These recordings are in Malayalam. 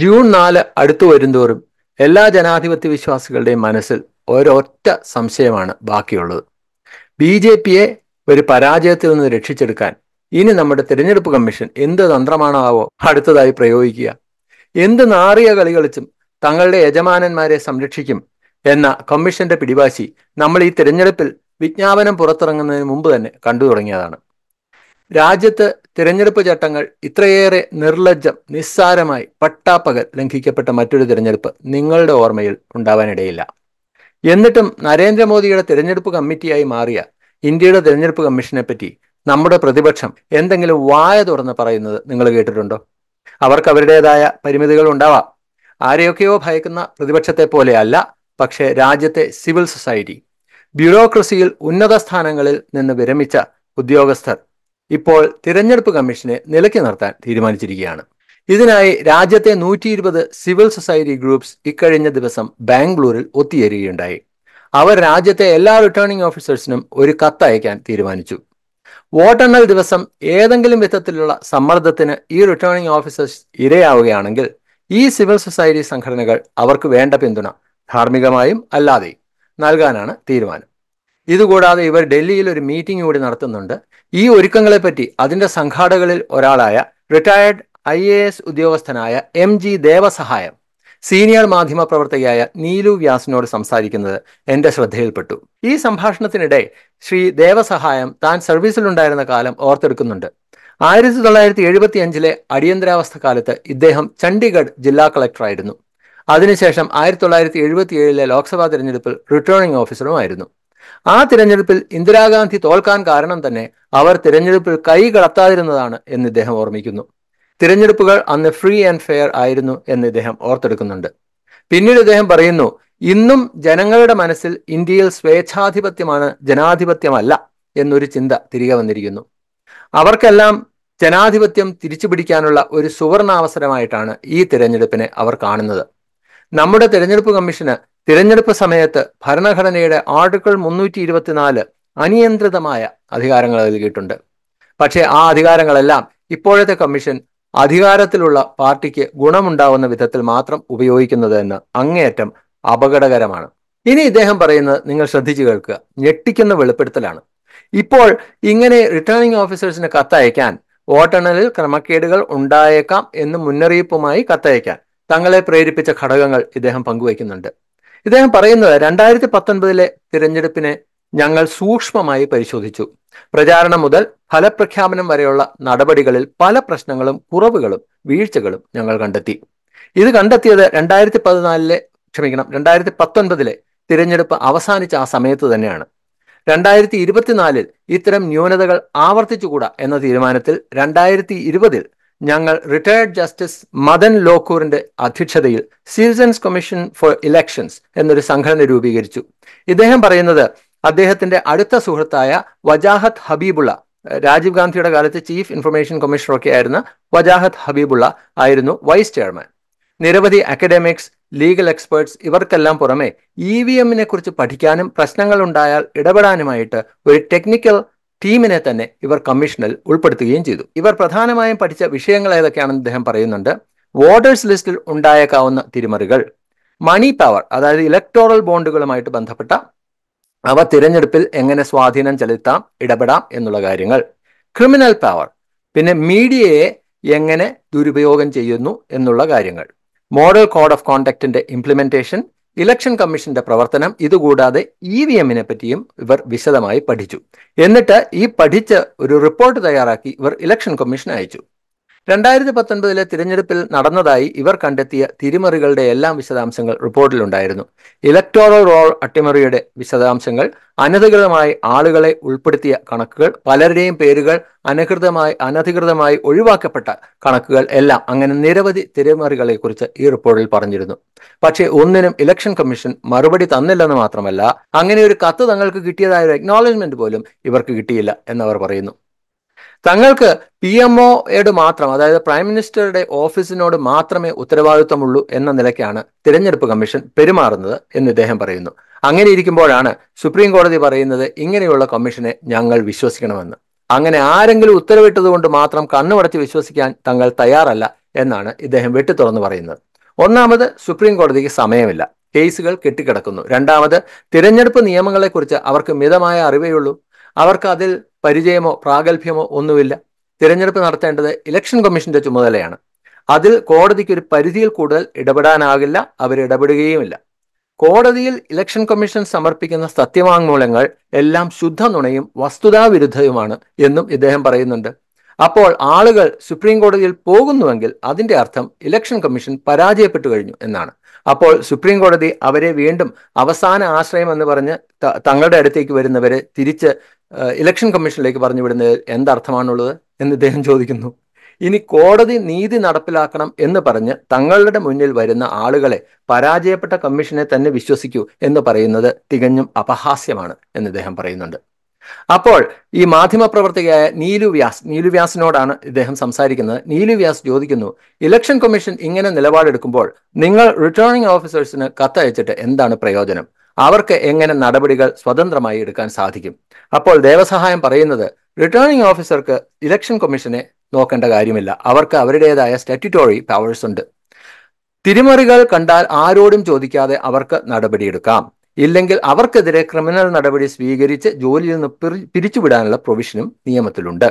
ജൂൺ നാല് അടുത്തു വരുന്തോറും എല്ലാ ജനാധിപത്യ വിശ്വാസികളുടെയും മനസ്സിൽ ഒരൊറ്റ സംശയമാണ് ബാക്കിയുള്ളത് ബി ജെ പിയെ ഒരു പരാജയത്തിൽ നിന്ന് രക്ഷിച്ചെടുക്കാൻ ഇനി നമ്മുടെ തിരഞ്ഞെടുപ്പ് കമ്മീഷൻ എന്ത് തന്ത്രമാണാവോ അടുത്തതായി പ്രയോഗിക്കുക എന്ത് നാറിയ കളി കളിച്ചും തങ്ങളുടെ യജമാനന്മാരെ സംരക്ഷിക്കും എന്ന കമ്മീഷന്റെ പിടിവാശി നമ്മൾ ഈ തിരഞ്ഞെടുപ്പിൽ വിജ്ഞാപനം പുറത്തിറങ്ങുന്നതിന് മുമ്പ് തന്നെ കണ്ടു തുടങ്ങിയതാണ് രാജ്യത്ത് തിരഞ്ഞെടുപ്പ് ചട്ടങ്ങൾ ഇത്രയേറെ നിർലജ്ജം നിസ്സാരമായി പട്ടാപ്പകൽ ലംഘിക്കപ്പെട്ട മറ്റൊരു തിരഞ്ഞെടുപ്പ് നിങ്ങളുടെ ഓർമ്മയിൽ ഉണ്ടാവാനിടയില്ല എന്നിട്ടും നരേന്ദ്രമോദിയുടെ തിരഞ്ഞെടുപ്പ് കമ്മിറ്റിയായി മാറിയ ഇന്ത്യയുടെ തിരഞ്ഞെടുപ്പ് കമ്മീഷനെ പറ്റി നമ്മുടെ പ്രതിപക്ഷം എന്തെങ്കിലും വായ തുറന്ന് പറയുന്നത് നിങ്ങൾ കേട്ടിട്ടുണ്ടോ അവർക്ക് അവരുടേതായ പരിമിതികൾ ഉണ്ടാവാം ആരെയൊക്കെയോ ഭയക്കുന്ന പ്രതിപക്ഷത്തെ പോലെയല്ല പക്ഷേ രാജ്യത്തെ സിവിൽ സൊസൈറ്റി ബ്യൂറോക്രസിയിൽ ഉന്നത സ്ഥാനങ്ങളിൽ നിന്ന് വിരമിച്ച ഉദ്യോഗസ്ഥർ ഇപ്പോൾ തിരഞ്ഞെടുപ്പ് കമ്മീഷനെ നിലയ്ക്ക് നിർത്താൻ തീരുമാനിച്ചിരിക്കുകയാണ് ഇതിനായി രാജ്യത്തെ നൂറ്റി ഇരുപത് സിവിൽ സൊസൈറ്റി ഗ്രൂപ്പ്സ് ഇക്കഴിഞ്ഞ ദിവസം ബാംഗ്ലൂരിൽ ഒത്തുചേരുകയുണ്ടായി അവർ രാജ്യത്തെ എല്ലാ റിട്ടേണിംഗ് ഓഫീസേഴ്സിനും ഒരു കത്തയക്കാൻ തീരുമാനിച്ചു വോട്ടെണ്ണൽ ദിവസം ഏതെങ്കിലും വിധത്തിലുള്ള സമ്മർദ്ദത്തിന് ഈ റിട്ടേണിംഗ് ഓഫീസേഴ്സ് ഇരയാവുകയാണെങ്കിൽ ഈ സിവിൽ സൊസൈറ്റി സംഘടനകൾ അവർക്ക് വേണ്ട പിന്തുണ ധാർമ്മികമായും അല്ലാതെയും നൽകാനാണ് തീരുമാനം ഇതുകൂടാതെ ഇവർ ഡൽഹിയിൽ ഒരു മീറ്റിംഗ് കൂടി നടത്തുന്നുണ്ട് ഈ ഒരുക്കങ്ങളെപ്പറ്റി അതിന്റെ സംഘാടകളിൽ ഒരാളായ റിട്ടയർഡ് ഐ എ എസ് ഉദ്യോഗസ്ഥനായ എം ജി ദേവസഹായം സീനിയർ മാധ്യമ പ്രവർത്തകയായ നീലു വ്യാസിനോട് സംസാരിക്കുന്നത് എന്റെ ശ്രദ്ധയിൽപ്പെട്ടു ഈ സംഭാഷണത്തിനിടെ ശ്രീ ദേവസഹായം താൻ സർവീസിലുണ്ടായിരുന്ന കാലം ഓർത്തെടുക്കുന്നുണ്ട് ആയിരത്തി തൊള്ളായിരത്തി എഴുപത്തി അഞ്ചിലെ അടിയന്തരാവസ്ഥ കാലത്ത് ഇദ്ദേഹം ചണ്ഡീഗഡ് ജില്ലാ കളക്ടറായിരുന്നു അതിനുശേഷം ആയിരത്തി തൊള്ളായിരത്തി എഴുപത്തി ഏഴിലെ ലോക്സഭാ തെരഞ്ഞെടുപ്പിൽ റിട്ടേണിംഗ് ഓഫീസറുമായിരുന്നു ആ തിരഞ്ഞെടുപ്പിൽ ഇന്ദിരാഗാന്ധി തോൽക്കാൻ കാരണം തന്നെ അവർ തിരഞ്ഞെടുപ്പിൽ കൈ കടത്താതിരുന്നതാണ് എന്ന് ഇദ്ദേഹം ഓർമ്മിക്കുന്നു തിരഞ്ഞെടുപ്പുകൾ അന്ന് ഫ്രീ ആൻഡ് ഫെയർ ആയിരുന്നു എന്ന് ഇദ്ദേഹം ഓർത്തെടുക്കുന്നുണ്ട് പിന്നീട് ഇദ്ദേഹം പറയുന്നു ഇന്നും ജനങ്ങളുടെ മനസ്സിൽ ഇന്ത്യയിൽ സ്വേച്ഛാധിപത്യമാണ് ജനാധിപത്യമല്ല എന്നൊരു ചിന്ത തിരികെ വന്നിരിക്കുന്നു അവർക്കെല്ലാം ജനാധിപത്യം തിരിച്ചു പിടിക്കാനുള്ള ഒരു സുവർണാവസരമായിട്ടാണ് ഈ തിരഞ്ഞെടുപ്പിനെ അവർ കാണുന്നത് നമ്മുടെ തിരഞ്ഞെടുപ്പ് കമ്മീഷന് തിരഞ്ഞെടുപ്പ് സമയത്ത് ഭരണഘടനയുടെ ആർട്ടിക്കിൾ മുന്നൂറ്റി ഇരുപത്തിനാല് അനിയന്ത്രിതമായ അധികാരങ്ങൾ നൽകിയിട്ടുണ്ട് പക്ഷേ ആ അധികാരങ്ങളെല്ലാം ഇപ്പോഴത്തെ കമ്മീഷൻ അധികാരത്തിലുള്ള പാർട്ടിക്ക് ഗുണമുണ്ടാവുന്ന വിധത്തിൽ മാത്രം ഉപയോഗിക്കുന്നത് എന്ന് അങ്ങേയറ്റം അപകടകരമാണ് ഇനി ഇദ്ദേഹം പറയുന്നത് നിങ്ങൾ ശ്രദ്ധിച്ചു കേൾക്കുക ഞെട്ടിക്കുന്ന വെളിപ്പെടുത്തലാണ് ഇപ്പോൾ ഇങ്ങനെ റിട്ടേണിംഗ് ഓഫീസേഴ്സിന് കത്തയക്കാൻ വോട്ടെണ്ണലിൽ ക്രമക്കേടുകൾ ഉണ്ടായേക്കാം എന്ന് മുന്നറിയിപ്പുമായി കത്തയക്കാൻ തങ്ങളെ പ്രേരിപ്പിച്ച ഘടകങ്ങൾ ഇദ്ദേഹം പങ്കുവയ്ക്കുന്നുണ്ട് ഇദ്ദേഹം പറയുന്നത് രണ്ടായിരത്തി പത്തൊൻപതിലെ തിരഞ്ഞെടുപ്പിനെ ഞങ്ങൾ സൂക്ഷ്മമായി പരിശോധിച്ചു പ്രചാരണം മുതൽ ഫലപ്രഖ്യാപനം വരെയുള്ള നടപടികളിൽ പല പ്രശ്നങ്ങളും കുറവുകളും വീഴ്ചകളും ഞങ്ങൾ കണ്ടെത്തി ഇത് കണ്ടെത്തിയത് രണ്ടായിരത്തി പതിനാലിലെ ക്ഷമിക്കണം രണ്ടായിരത്തി പത്തൊൻപതിലെ തിരഞ്ഞെടുപ്പ് അവസാനിച്ച ആ സമയത്ത് തന്നെയാണ് രണ്ടായിരത്തി ഇരുപത്തിനാലിൽ ഇത്തരം ന്യൂനതകൾ ആവർത്തിച്ചുകൂടാ എന്ന തീരുമാനത്തിൽ രണ്ടായിരത്തി ഇരുപതിൽ ഞങ്ങൾ റിട്ടയർഡ് ജസ്റ്റിസ് മദൻ ലോക്കൂറിന്റെ അധ്യക്ഷതയിൽ സിറ്റിസൺസ് കമ്മീഷൻ ഫോർ ഇലക്ഷൻസ് എന്നൊരു സംഘടന രൂപീകരിച്ചു ഇദ്ദേഹം പറയുന്നത് അദ്ദേഹത്തിന്റെ അടുത്ത സുഹൃത്തായ വജാഹത്ത് ഹബീബുള്ള രാജീവ് ഗാന്ധിയുടെ കാലത്ത് ചീഫ് ഇൻഫർമേഷൻ കമ്മീഷണർ ഒക്കെ ആയിരുന്ന വജാഹത്ത് ഹബീബുള്ള ആയിരുന്നു വൈസ് ചെയർമാൻ നിരവധി അക്കാഡമിക്സ് ലീഗൽ എക്സ്പേർട്സ് ഇവർക്കെല്ലാം പുറമെ ഇ e വി എമ്മിനെ കുറിച്ച് പഠിക്കാനും പ്രശ്നങ്ങൾ ഉണ്ടായാൽ ഇടപെടാനുമായിട്ട് ഒരു ടെക്നിക്കൽ ടീമിനെ തന്നെ ഇവർ കമ്മീഷനിൽ ഉൾപ്പെടുത്തുകയും ചെയ്തു ഇവർ പ്രധാനമായും പഠിച്ച വിഷയങ്ങൾ ഏതൊക്കെയാണെന്ന് അദ്ദേഹം പറയുന്നുണ്ട് വോട്ടേഴ്സ് ലിസ്റ്റിൽ ഉണ്ടായേക്കാവുന്ന തിരിമറികൾ മണി പവർ അതായത് ഇലക്ടോറൽ ബോണ്ടുകളുമായിട്ട് ബന്ധപ്പെട്ട അവ തിരഞ്ഞെടുപ്പിൽ എങ്ങനെ സ്വാധീനം ചെലുത്താം ഇടപെടാം എന്നുള്ള കാര്യങ്ങൾ ക്രിമിനൽ പവർ പിന്നെ മീഡിയയെ എങ്ങനെ ദുരുപയോഗം ചെയ്യുന്നു എന്നുള്ള കാര്യങ്ങൾ മോഡൽ കോഡ് ഓഫ് കോണ്ടക്റ്റിന്റെ ഇംപ്ലിമെന്റേഷൻ ഇലക്ഷൻ കമ്മീഷന്റെ പ്രവർത്തനം ഇതുകൂടാതെ ഇ വി എമ്മിനെ പറ്റിയും ഇവർ വിശദമായി പഠിച്ചു എന്നിട്ട് ഈ പഠിച്ച ഒരു റിപ്പോർട്ട് തയ്യാറാക്കി ഇവർ ഇലക്ഷൻ കമ്മീഷന് അയച്ചു രണ്ടായിരത്തി പത്തൊൻപതിലെ തിരഞ്ഞെടുപ്പിൽ നടന്നതായി ഇവർ കണ്ടെത്തിയ തിരിമറികളുടെ എല്ലാം വിശദാംശങ്ങൾ റിപ്പോർട്ടിലുണ്ടായിരുന്നു ഇലക്ടോറൽ റോൾ അട്ടിമറിയുടെ വിശദാംശങ്ങൾ അനധികൃതമായി ആളുകളെ ഉൾപ്പെടുത്തിയ കണക്കുകൾ പലരുടെയും പേരുകൾ അനധികൃതമായി അനധികൃതമായി ഒഴിവാക്കപ്പെട്ട കണക്കുകൾ എല്ലാം അങ്ങനെ നിരവധി തിരിമറികളെ കുറിച്ച് ഈ റിപ്പോർട്ടിൽ പറഞ്ഞിരുന്നു പക്ഷേ ഒന്നിനും ഇലക്ഷൻ കമ്മീഷൻ മറുപടി തന്നില്ലെന്ന് മാത്രമല്ല അങ്ങനെ ഒരു കത്ത് തങ്ങൾക്ക് കിട്ടിയതായ ഒരു അക്നോളജ്മെന്റ് പോലും ഇവർക്ക് കിട്ടിയില്ല എന്നവർ പറയുന്നു തങ്ങൾക്ക് പി എം മാത്രം അതായത് പ്രൈം മിനിസ്റ്ററുടെ ഓഫീസിനോട് മാത്രമേ ഉത്തരവാദിത്വമുള്ളൂ എന്ന നിലയ്ക്കാണ് തിരഞ്ഞെടുപ്പ് കമ്മീഷൻ പെരുമാറുന്നത് എന്ന് ഇദ്ദേഹം പറയുന്നു അങ്ങനെ ഇരിക്കുമ്പോഴാണ് സുപ്രീം കോടതി പറയുന്നത് ഇങ്ങനെയുള്ള കമ്മീഷനെ ഞങ്ങൾ വിശ്വസിക്കണമെന്ന് അങ്ങനെ ആരെങ്കിലും ഉത്തരവിട്ടതുകൊണ്ട് മാത്രം കണ്ണുമടച്ച് വിശ്വസിക്കാൻ തങ്ങൾ തയ്യാറല്ല എന്നാണ് ഇദ്ദേഹം വെട്ടിത്തുറന്ന് പറയുന്നത് ഒന്നാമത് സുപ്രീം കോടതിക്ക് സമയമില്ല കേസുകൾ കെട്ടിക്കിടക്കുന്നു രണ്ടാമത് തിരഞ്ഞെടുപ്പ് നിയമങ്ങളെക്കുറിച്ച് അവർക്ക് മിതമായ അറിവേയുള്ളൂ അവർക്ക് അതിൽ പരിചയമോ പ്രാഗൽഭ്യമോ ഒന്നുമില്ല തിരഞ്ഞെടുപ്പ് നടത്തേണ്ടത് ഇലക്ഷൻ കമ്മീഷന്റെ ചുമതലയാണ് അതിൽ കോടതിക്ക് ഒരു പരിധിയിൽ കൂടുതൽ ഇടപെടാനാകില്ല ഇടപെടുകയുമില്ല കോടതിയിൽ ഇലക്ഷൻ കമ്മീഷൻ സമർപ്പിക്കുന്ന സത്യവാങ്മൂലങ്ങൾ എല്ലാം ശുദ്ധ നുണയും വസ്തുതാവിരുദ്ധയുമാണ് എന്നും ഇദ്ദേഹം പറയുന്നുണ്ട് അപ്പോൾ ആളുകൾ സുപ്രീം കോടതിയിൽ പോകുന്നുവെങ്കിൽ അതിന്റെ അർത്ഥം ഇലക്ഷൻ കമ്മീഷൻ പരാജയപ്പെട്ടു കഴിഞ്ഞു എന്നാണ് അപ്പോൾ സുപ്രീം കോടതി അവരെ വീണ്ടും അവസാന ആശ്രയം എന്ന് പറഞ്ഞ് തങ്ങളുടെ അടുത്തേക്ക് വരുന്നവരെ തിരിച്ച് ഇലക്ഷൻ കമ്മീഷനിലേക്ക് പറഞ്ഞു വിടുന്നത് എന്തർത്ഥമാണുള്ളത് എന്ന് ഇദ്ദേഹം ചോദിക്കുന്നു ഇനി കോടതി നീതി നടപ്പിലാക്കണം എന്ന് പറഞ്ഞ് തങ്ങളുടെ മുന്നിൽ വരുന്ന ആളുകളെ പരാജയപ്പെട്ട കമ്മീഷനെ തന്നെ വിശ്വസിക്കൂ എന്ന് പറയുന്നത് തികഞ്ഞും അപഹാസ്യമാണ് എന്ന് ഇദ്ദേഹം പറയുന്നുണ്ട് അപ്പോൾ ഈ പ്രവർത്തകയായ നീലു വ്യാസ് നീലു വ്യാസിനോടാണ് ഇദ്ദേഹം സംസാരിക്കുന്നത് നീലു വ്യാസ് ചോദിക്കുന്നു ഇലക്ഷൻ കമ്മീഷൻ ഇങ്ങനെ നിലപാടെടുക്കുമ്പോൾ നിങ്ങൾ റിട്ടേണിംഗ് ഓഫീസേഴ്സിന് കത്തയച്ചിട്ട് എന്താണ് പ്രയോജനം അവർക്ക് എങ്ങനെ നടപടികൾ സ്വതന്ത്രമായി എടുക്കാൻ സാധിക്കും അപ്പോൾ ദേവസഹായം പറയുന്നത് റിട്ടേണിംഗ് ഓഫീസർക്ക് ഇലക്ഷൻ കമ്മീഷനെ നോക്കേണ്ട കാര്യമില്ല അവർക്ക് അവരുടേതായ സ്റ്റാറ്റ്യൂട്ടോറി പവേഴ്സ് ഉണ്ട് തിരിമറികൾ കണ്ടാൽ ആരോടും ചോദിക്കാതെ അവർക്ക് നടപടിയെടുക്കാം ഇല്ലെങ്കിൽ അവർക്കെതിരെ ക്രിമിനൽ നടപടി സ്വീകരിച്ച് ജോലിയിൽ നിന്ന് പിരിച്ചുവിടാനുള്ള പ്രൊവിഷനും നിയമത്തിലുണ്ട്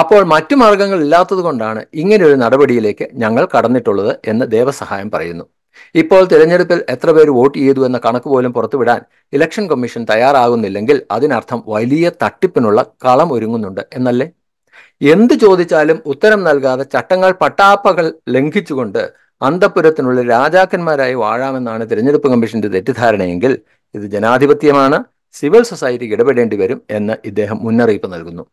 അപ്പോൾ മറ്റു മാർഗങ്ങൾ ഇല്ലാത്തതുകൊണ്ടാണ് ഇങ്ങനെയൊരു നടപടിയിലേക്ക് ഞങ്ങൾ കടന്നിട്ടുള്ളത് എന്ന് ദേവസഹായം പറയുന്നു ഇപ്പോൾ തിരഞ്ഞെടുപ്പിൽ എത്ര പേര് വോട്ട് ചെയ്തു എന്ന കണക്ക് പോലും പുറത്തുവിടാൻ ഇലക്ഷൻ കമ്മീഷൻ തയ്യാറാകുന്നില്ലെങ്കിൽ അതിനർത്ഥം വലിയ തട്ടിപ്പിനുള്ള കളം ഒരുങ്ങുന്നുണ്ട് എന്നല്ലേ എന്തു ചോദിച്ചാലും ഉത്തരം നൽകാതെ ചട്ടങ്ങൾ പട്ടാപ്പകൾ ലംഘിച്ചുകൊണ്ട് അന്തപുരത്തിനുള്ളിൽ രാജാക്കന്മാരായി വാഴാമെന്നാണ് തിരഞ്ഞെടുപ്പ് കമ്മീഷന്റെ തെറ്റിദ്ധാരണയെങ്കിൽ ഇത് ജനാധിപത്യമാണ് സിവിൽ സൊസൈറ്റിക്ക് ഇടപെടേണ്ടി വരും എന്ന് ഇദ്ദേഹം മുന്നറിയിപ്പ് നൽകുന്നു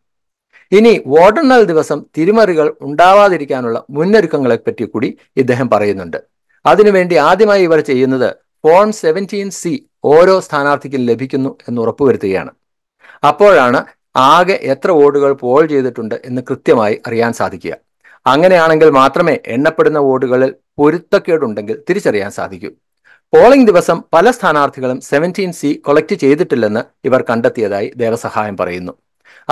ഇനി വോട്ടെണ്ണൽ ദിവസം തിരിമറികൾ ഉണ്ടാവാതിരിക്കാനുള്ള മുന്നൊരുക്കങ്ങളെപ്പറ്റി കൂടി ഇദ്ദേഹം പറയുന്നുണ്ട് അതിനുവേണ്ടി ആദ്യമായി ഇവർ ചെയ്യുന്നത് ഫോൺ സെവൻറ്റീൻ സി ഓരോ സ്ഥാനാർത്ഥിക്കും ലഭിക്കുന്നു എന്ന് ഉറപ്പുവരുത്തുകയാണ് അപ്പോഴാണ് ആകെ എത്ര വോട്ടുകൾ പോൾ ചെയ്തിട്ടുണ്ട് എന്ന് കൃത്യമായി അറിയാൻ സാധിക്കുക അങ്ങനെയാണെങ്കിൽ മാത്രമേ എണ്ണപ്പെടുന്ന വോട്ടുകളിൽ പൊരുത്തക്കേടുണ്ടെങ്കിൽ തിരിച്ചറിയാൻ സാധിക്കൂ പോളിംഗ് ദിവസം പല സ്ഥാനാർത്ഥികളും സെവൻറ്റീൻ സി കൊളക്ട് ചെയ്തിട്ടില്ലെന്ന് ഇവർ കണ്ടെത്തിയതായി ദേവസഹായം പറയുന്നു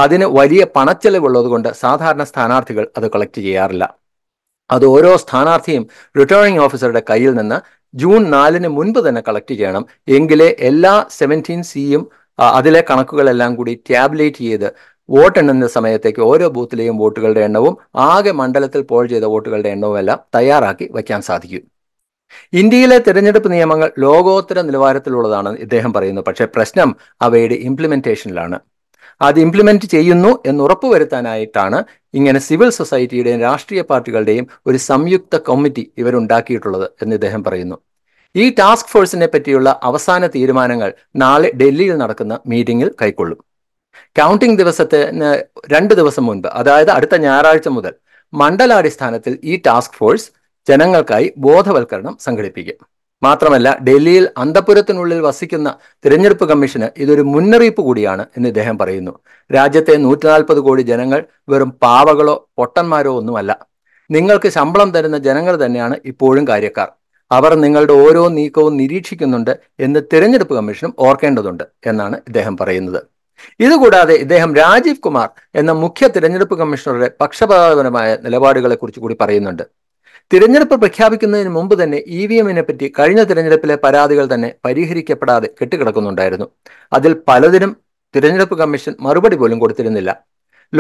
അതിന് വലിയ പണച്ചെലവുള്ളതുകൊണ്ട് സാധാരണ സ്ഥാനാർത്ഥികൾ അത് കളക്ട് ചെയ്യാറില്ല അത് ഓരോ സ്ഥാനാർത്ഥിയും റിട്ടേണിംഗ് ഓഫീസറുടെ കയ്യിൽ നിന്ന് ജൂൺ നാലിന് മുൻപ് തന്നെ കളക്ട് ചെയ്യണം എങ്കിലേ എല്ലാ സെവൻറ്റീൻ സിയും അതിലെ കണക്കുകളെല്ലാം കൂടി ടാബ്ലേറ്റ് ചെയ്ത് വോട്ട് എണ്ണുന്ന സമയത്തേക്ക് ഓരോ ബൂത്തിലെയും വോട്ടുകളുടെ എണ്ണവും ആകെ മണ്ഡലത്തിൽ പോൾ ചെയ്ത വോട്ടുകളുടെ എണ്ണവും എല്ലാം തയ്യാറാക്കി വയ്ക്കാൻ സാധിക്കും ഇന്ത്യയിലെ തിരഞ്ഞെടുപ്പ് നിയമങ്ങൾ ലോകോത്തര നിലവാരത്തിലുള്ളതാണ് ഇദ്ദേഹം പറയുന്നു പക്ഷേ പ്രശ്നം അവയുടെ ഇംപ്ലിമെന്റേഷനിലാണ് അത് ഇംപ്ലിമെന്റ് ചെയ്യുന്നു എന്ന് ഉറപ്പുവരുത്താനായിട്ടാണ് ഇങ്ങനെ സിവിൽ സൊസൈറ്റിയുടെയും രാഷ്ട്രീയ പാർട്ടികളുടെയും ഒരു സംയുക്ത കമ്മിറ്റി ഇവരുണ്ടാക്കിയിട്ടുള്ളത് എന്ന് ഇദ്ദേഹം പറയുന്നു ഈ ടാസ്ക് ഫോഴ്സിനെ പറ്റിയുള്ള അവസാന തീരുമാനങ്ങൾ നാളെ ഡൽഹിയിൽ നടക്കുന്ന മീറ്റിംഗിൽ കൈക്കൊള്ളും കൗണ്ടിംഗ് ദിവസത്തിന് രണ്ട് ദിവസം മുൻപ് അതായത് അടുത്ത ഞായറാഴ്ച മുതൽ മണ്ഡലാടിസ്ഥാനത്തിൽ ഈ ടാസ്ക് ഫോഴ്സ് ജനങ്ങൾക്കായി ബോധവൽക്കരണം സംഘടിപ്പിക്കും മാത്രമല്ല ഡൽഹിയിൽ അന്തപുരത്തിനുള്ളിൽ വസിക്കുന്ന തിരഞ്ഞെടുപ്പ് കമ്മീഷന് ഇതൊരു മുന്നറിയിപ്പ് കൂടിയാണ് എന്ന് ഇദ്ദേഹം പറയുന്നു രാജ്യത്തെ നൂറ്റിനാൽപ്പത് കോടി ജനങ്ങൾ വെറും പാവകളോ പൊട്ടന്മാരോ ഒന്നുമല്ല നിങ്ങൾക്ക് ശമ്പളം തരുന്ന ജനങ്ങൾ തന്നെയാണ് ഇപ്പോഴും കാര്യക്കാർ അവർ നിങ്ങളുടെ ഓരോ നീക്കവും നിരീക്ഷിക്കുന്നുണ്ട് എന്ന് തിരഞ്ഞെടുപ്പ് കമ്മീഷനും ഓർക്കേണ്ടതുണ്ട് എന്നാണ് ഇദ്ദേഹം പറയുന്നത് ഇതുകൂടാതെ ഇദ്ദേഹം രാജീവ് കുമാർ എന്ന മുഖ്യ തിരഞ്ഞെടുപ്പ് കമ്മീഷണറുടെ പക്ഷപാതപരമായ കുറിച്ച് കൂടി പറയുന്നുണ്ട് തിരഞ്ഞെടുപ്പ് പ്രഖ്യാപിക്കുന്നതിന് മുമ്പ് തന്നെ ഇ വി എമ്മിനെ പറ്റി കഴിഞ്ഞ തിരഞ്ഞെടുപ്പിലെ പരാതികൾ തന്നെ പരിഹരിക്കപ്പെടാതെ കെട്ടിക്കിടക്കുന്നുണ്ടായിരുന്നു അതിൽ പലതിനും തിരഞ്ഞെടുപ്പ് കമ്മീഷൻ മറുപടി പോലും കൊടുത്തിരുന്നില്ല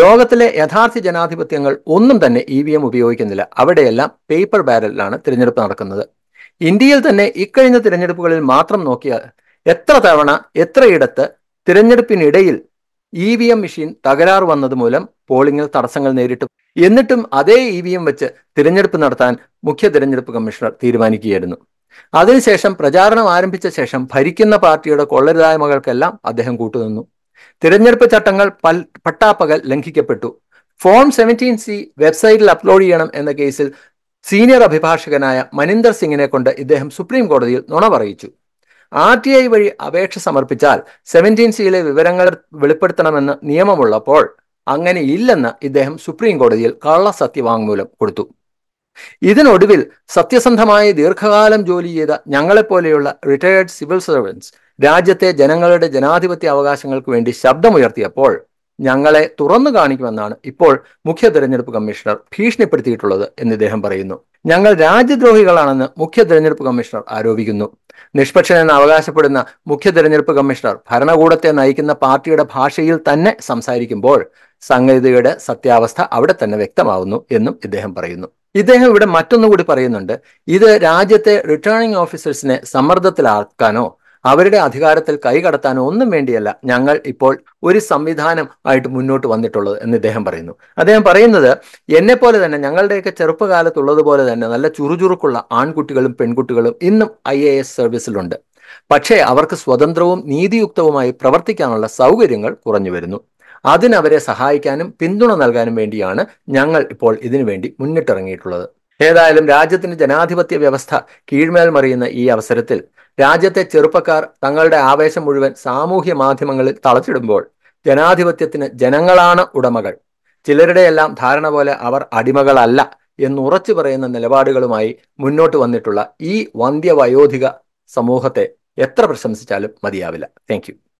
ലോകത്തിലെ യഥാർത്ഥ ജനാധിപത്യങ്ങൾ ഒന്നും തന്നെ ഇ വി എം ഉപയോഗിക്കുന്നില്ല അവിടെയെല്ലാം പേപ്പർ ബാരലിലാണ് തിരഞ്ഞെടുപ്പ് നടക്കുന്നത് ഇന്ത്യയിൽ തന്നെ ഇക്കഴിഞ്ഞ തിരഞ്ഞെടുപ്പുകളിൽ മാത്രം നോക്കിയാൽ എത്ര തവണ എത്രയിടത്ത് തിരഞ്ഞെടുപ്പിനിടയിൽ ഇ വി എം മെഷീൻ തകരാറ് വന്നത് മൂലം പോളിംഗിൽ തടസ്സങ്ങൾ നേരിട്ടു എന്നിട്ടും അതേ ഇ വി എം വെച്ച് തിരഞ്ഞെടുപ്പ് നടത്താൻ മുഖ്യ തിരഞ്ഞെടുപ്പ് കമ്മീഷണർ തീരുമാനിക്കുകയായിരുന്നു അതിനുശേഷം പ്രചാരണം ആരംഭിച്ച ശേഷം ഭരിക്കുന്ന പാർട്ടിയുടെ കൊള്ളരുതായ്മകൾക്കെല്ലാം അദ്ദേഹം കൂട്ടുനിന്നു തിരഞ്ഞെടുപ്പ് ചട്ടങ്ങൾ പൽ പട്ടാപ്പകൽ ലംഘിക്കപ്പെട്ടു ഫോം സെവൻറ്റീൻ സി വെബ്സൈറ്റിൽ അപ്ലോഡ് ചെയ്യണം എന്ന കേസിൽ സീനിയർ അഭിഭാഷകനായ മനിന്ദർ സിംഗിനെ കൊണ്ട് ഇദ്ദേഹം സുപ്രീം കോടതിയിൽ നുണ പറയിച്ചു ആർ ടി ഐ വഴി അപേക്ഷ സമർപ്പിച്ചാൽ സെവൻറ്റീൻ സിയിലെ വിവരങ്ങൾ വെളിപ്പെടുത്തണമെന്ന് നിയമമുള്ളപ്പോൾ അങ്ങനെ ഇല്ലെന്ന് ഇദ്ദേഹം സുപ്രീം കോടതിയിൽ കള്ള സത്യവാങ്മൂലം കൊടുത്തു ഇതിനൊടുവിൽ സത്യസന്ധമായി ദീർഘകാലം ജോലി ചെയ്ത ഞങ്ങളെപ്പോലെയുള്ള റിട്ടയേർഡ് സിവിൽ സർവൻസ് രാജ്യത്തെ ജനങ്ങളുടെ ജനാധിപത്യ അവകാശങ്ങൾക്ക് വേണ്ടി ശബ്ദമുയർത്തിയപ്പോൾ ഞങ്ങളെ തുറന്നു കാണിക്കുമെന്നാണ് ഇപ്പോൾ മുഖ്യ തെരഞ്ഞെടുപ്പ് കമ്മീഷണർ ഭീഷണിപ്പെടുത്തിയിട്ടുള്ളത് എന്ന് ഇദ്ദേഹം പറയുന്നു ഞങ്ങൾ രാജ്യദ്രോഹികളാണെന്ന് മുഖ്യ തെരഞ്ഞെടുപ്പ് കമ്മീഷണർ ആരോപിക്കുന്നു നിഷ്പക്ഷനെന്ന് അവകാശപ്പെടുന്ന മുഖ്യ തെരഞ്ഞെടുപ്പ് കമ്മീഷണർ ഭരണകൂടത്തെ നയിക്കുന്ന പാർട്ടിയുടെ ഭാഷയിൽ തന്നെ സംസാരിക്കുമ്പോൾ സംഗതിയുടെ സത്യാവസ്ഥ അവിടെ തന്നെ വ്യക്തമാവുന്നു എന്നും ഇദ്ദേഹം പറയുന്നു ഇദ്ദേഹം ഇവിടെ മറ്റൊന്നുകൂടി പറയുന്നുണ്ട് ഇത് രാജ്യത്തെ റിട്ടേണിംഗ് ഓഫീസേഴ്സിനെ സമ്മർദ്ദത്തിലാക്കാനോ അവരുടെ അധികാരത്തിൽ കൈകടത്താനോ ഒന്നും വേണ്ടിയല്ല ഞങ്ങൾ ഇപ്പോൾ ഒരു സംവിധാനം ആയിട്ട് മുന്നോട്ട് വന്നിട്ടുള്ളത് എന്ന് ഇദ്ദേഹം പറയുന്നു അദ്ദേഹം പറയുന്നത് എന്നെ പോലെ തന്നെ ഞങ്ങളുടെയൊക്കെ ചെറുപ്പകാലത്തുള്ളതുപോലെ തന്നെ നല്ല ചുറുചുറുക്കുള്ള ആൺകുട്ടികളും പെൺകുട്ടികളും ഇന്നും ഐ എ എസ് സർവീസിലുണ്ട് പക്ഷേ അവർക്ക് സ്വതന്ത്രവും നീതിയുക്തവുമായി പ്രവർത്തിക്കാനുള്ള സൗകര്യങ്ങൾ കുറഞ്ഞു വരുന്നു അതിനവരെ സഹായിക്കാനും പിന്തുണ നൽകാനും വേണ്ടിയാണ് ഞങ്ങൾ ഇപ്പോൾ ഇതിനുവേണ്ടി മുന്നിട്ടിറങ്ങിയിട്ടുള്ളത് ഏതായാലും രാജ്യത്തിന്റെ ജനാധിപത്യ വ്യവസ്ഥ കീഴ്മേൽ മറിയുന്ന ഈ അവസരത്തിൽ രാജ്യത്തെ ചെറുപ്പക്കാർ തങ്ങളുടെ ആവേശം മുഴുവൻ സാമൂഹ്യ മാധ്യമങ്ങളിൽ തളച്ചിടുമ്പോൾ ജനാധിപത്യത്തിന് ജനങ്ങളാണ് ഉടമകൾ ചിലരുടെയെല്ലാം ധാരണ പോലെ അവർ അടിമകളല്ല എന്ന് ഉറച്ചു പറയുന്ന നിലപാടുകളുമായി മുന്നോട്ട് വന്നിട്ടുള്ള ഈ വന്ധ്യവയോധിക സമൂഹത്തെ എത്ര പ്രശംസിച്ചാലും മതിയാവില്ല താങ്ക്